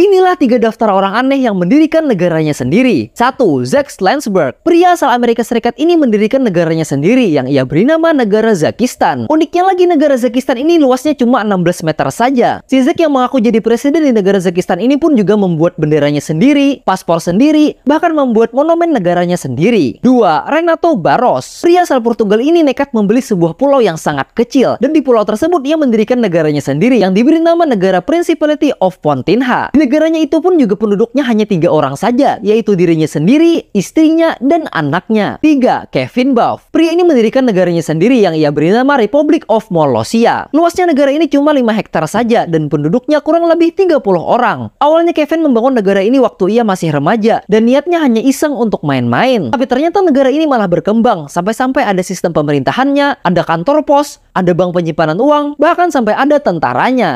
E Inilah tiga daftar orang aneh yang mendirikan negaranya sendiri. satu Zack Landsberg. Pria asal Amerika Serikat ini mendirikan negaranya sendiri yang ia beri nama negara Zakistan. Uniknya lagi negara Zakistan ini luasnya cuma 16 meter saja. Si Zack yang mengaku jadi presiden di negara Zakistan ini pun juga membuat benderanya sendiri, paspor sendiri, bahkan membuat monumen negaranya sendiri. dua Renato Barros. Pria asal Portugal ini nekat membeli sebuah pulau yang sangat kecil dan di pulau tersebut ia mendirikan negaranya sendiri yang diberi nama negara Principality of Pontinha. negara hanya itu pun juga penduduknya hanya tiga orang saja, yaitu dirinya sendiri, istrinya, dan anaknya. tiga Kevin Buff Pria ini mendirikan negaranya sendiri yang ia beri nama Republic of Molossia. Luasnya negara ini cuma lima hektar saja dan penduduknya kurang lebih 30 orang. Awalnya Kevin membangun negara ini waktu ia masih remaja dan niatnya hanya iseng untuk main-main. Tapi ternyata negara ini malah berkembang sampai-sampai ada sistem pemerintahannya, ada kantor pos, ada bank penyimpanan uang, bahkan sampai ada tentaranya.